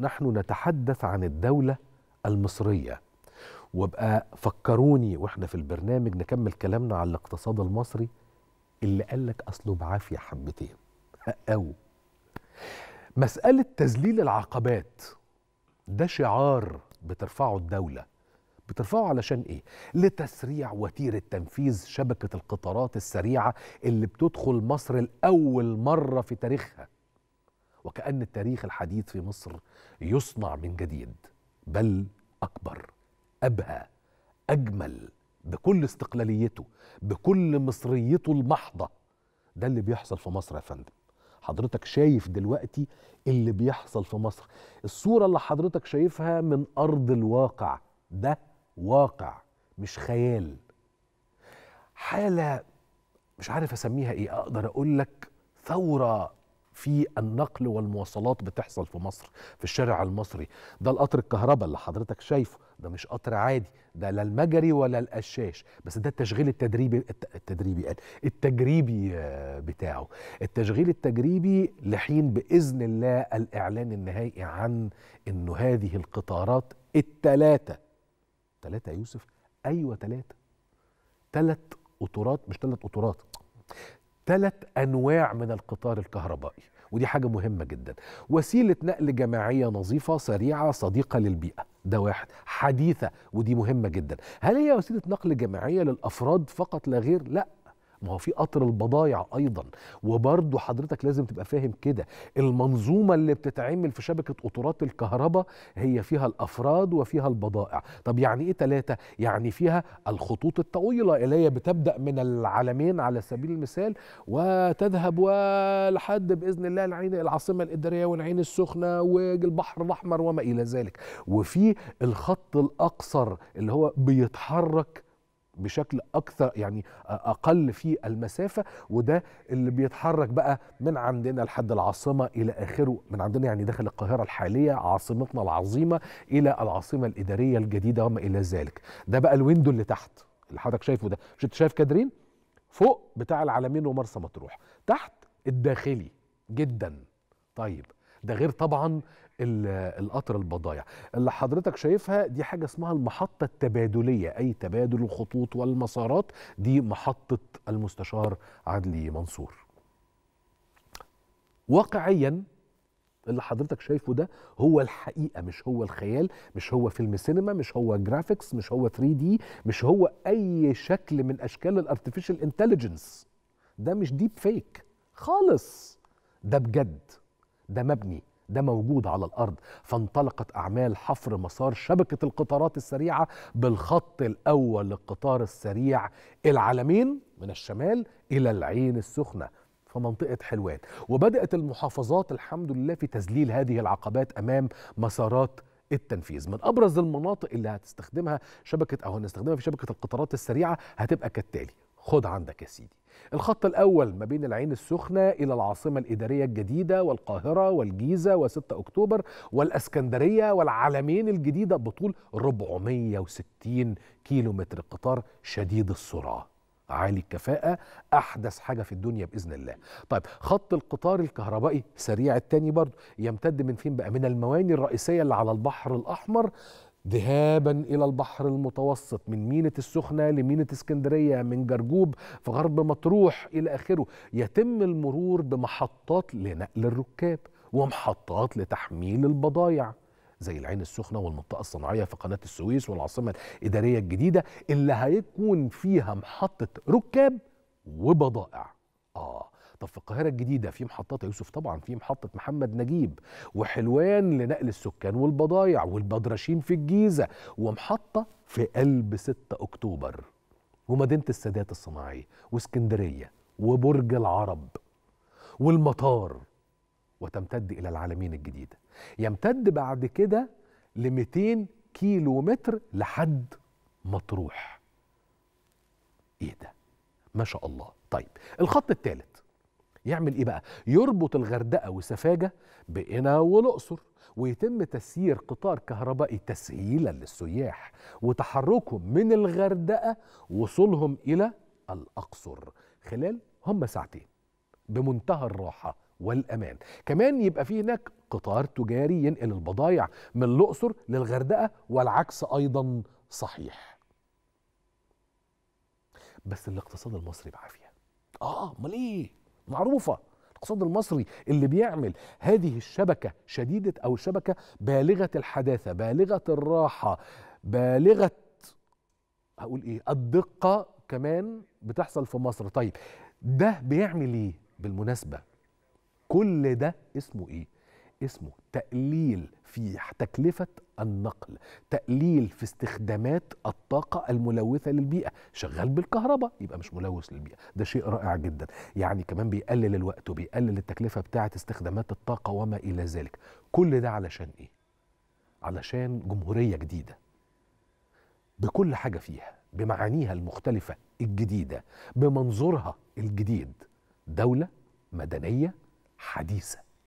نحن نتحدث عن الدولة المصرية وابقى فكروني واحنا في البرنامج نكمل كلامنا على الاقتصاد المصري اللي قال لك اصله بعافيه حبتين او مساله تذليل العقبات ده شعار بترفعه الدوله بترفعه علشان ايه لتسريع وتيره تنفيذ شبكه القطارات السريعه اللي بتدخل مصر لاول مره في تاريخها وكأن التاريخ الحديث في مصر يصنع من جديد بل أكبر أبهى أجمل بكل استقلاليته بكل مصريته المحضة ده اللي بيحصل في مصر يا فندم حضرتك شايف دلوقتي اللي بيحصل في مصر الصورة اللي حضرتك شايفها من أرض الواقع ده واقع مش خيال حالة مش عارف أسميها إيه أقدر أقول لك ثورة في النقل والمواصلات بتحصل في مصر في الشارع المصري ده القطر الكهرباء اللي حضرتك شايفه ده مش قطر عادي ده لا المجري ولا القشاش بس ده التشغيل التدريبي التدريبي قال آه، التجريبي آه، بتاعه التشغيل التجريبي لحين باذن الله الاعلان النهائي عن انه هذه القطارات الثلاثه ثلاثه يوسف ايوه ثلاثه ثلاث قطارات مش ثلاث قطارات ثلاث انواع من القطار الكهربائي ودي حاجه مهمه جدا وسيله نقل جماعيه نظيفه سريعه صديقه للبيئه ده واحد حديثه ودي مهمه جدا هل هي وسيله نقل جماعيه للافراد فقط لا غير لا ما هو في قطر البضايع ايضا وبرضه حضرتك لازم تبقى فاهم كده المنظومه اللي بتتعمل في شبكه قطورات الكهرباء هي فيها الافراد وفيها البضائع طب يعني ايه ثلاثه يعني فيها الخطوط الطويله اللي هي بتبدا من العالمين على سبيل المثال وتذهب ولحد باذن الله العين العاصمه الاداريه والعين السخنه والبحر الاحمر وما الى ذلك وفي الخط الاقصر اللي هو بيتحرك بشكل اكثر يعني اقل في المسافه وده اللي بيتحرك بقى من عندنا لحد العاصمه الى اخره من عندنا يعني داخل القاهره الحاليه عاصمتنا العظيمه الى العاصمه الاداريه الجديده وما الى ذلك ده بقى الويندو اللي تحت اللي حضرتك شايفه ده مش انت شايف كادرين فوق بتاع العلمين ومرسى مطروح تحت الداخلي جدا طيب ده غير طبعا القطر البضايع اللي حضرتك شايفها دي حاجه اسمها المحطه التبادليه اي تبادل الخطوط والمسارات دي محطه المستشار عدلي منصور واقعيا اللي حضرتك شايفه ده هو الحقيقه مش هو الخيال مش هو فيلم سينما مش هو جرافيكس مش هو 3 دي مش هو اي شكل من اشكال الارتفيشال انتليجنس ده مش ديب فيك خالص ده بجد ده مبني ده موجود على الارض فانطلقت اعمال حفر مسار شبكه القطارات السريعه بالخط الاول للقطار السريع العالمين من الشمال الى العين السخنه في منطقة حلوان وبدأت المحافظات الحمد لله في تذليل هذه العقبات أمام مسارات التنفيذ من أبرز المناطق اللي هتستخدمها شبكة أو هنستخدمها في شبكة القطارات السريعة هتبقى كالتالي خد عندك يا سيدي الخط الأول ما بين العين السخنة إلى العاصمة الإدارية الجديدة والقاهرة والجيزة و6 أكتوبر والأسكندرية والعلمين الجديدة بطول 460 كيلو متر قطار شديد السرعة عالي الكفاءة أحدث حاجة في الدنيا بإذن الله طيب خط القطار الكهربائي سريع التاني برضو يمتد من فين بقى من المواني الرئيسية اللي على البحر الأحمر ذهابا إلى البحر المتوسط من مينة السخنة لمينة اسكندرية من جرجوب في غرب مطروح إلى آخره يتم المرور بمحطات لنقل الركاب ومحطات لتحميل البضائع زي العين السخنة والمنطقة الصناعية في قناة السويس والعاصمة الإدارية الجديدة اللي هيكون فيها محطة ركاب وبضائع آه محطة في القاهرة الجديدة في محطات يوسف طبعا في محطة محمد نجيب وحلوان لنقل السكان والبضايع والبدرشين في الجيزة ومحطة في قلب 6 أكتوبر ومدينة السادات الصناعي واسكندرية وبرج العرب والمطار وتمتد إلى العالمين الجديدة يمتد بعد كده ل 200 كيلو متر لحد مطروح ايه ده ما شاء الله طيب الخط الثالث يعمل ايه بقى يربط الغردقه وسفاجه بقنا والاقصر ويتم تسيير قطار كهربائي تسهيلا للسياح وتحركهم من الغردقه وصولهم الى الاقصر خلال هم ساعتين بمنتهى الراحه والامان كمان يبقى في هناك قطار تجاري ينقل البضائع من الاقصر للغردقه والعكس ايضا صحيح بس الاقتصاد المصري بعافيه اه امال ايه معروفه الاقتصاد المصري اللي بيعمل هذه الشبكه شديده او الشبكه بالغه الحداثه بالغه الراحه بالغه هقول ايه الدقه كمان بتحصل في مصر طيب ده بيعمل ايه بالمناسبه كل ده اسمه ايه اسمه تقليل في تكلفة النقل تقليل في استخدامات الطاقة الملوثة للبيئة شغال بالكهرباء يبقى مش ملوث للبيئة ده شيء رائع جدا يعني كمان بيقلل الوقت وبيقلل التكلفة بتاعة استخدامات الطاقة وما إلى ذلك كل ده علشان إيه؟ علشان جمهورية جديدة بكل حاجة فيها بمعانيها المختلفة الجديدة بمنظورها الجديد دولة مدنية حديثة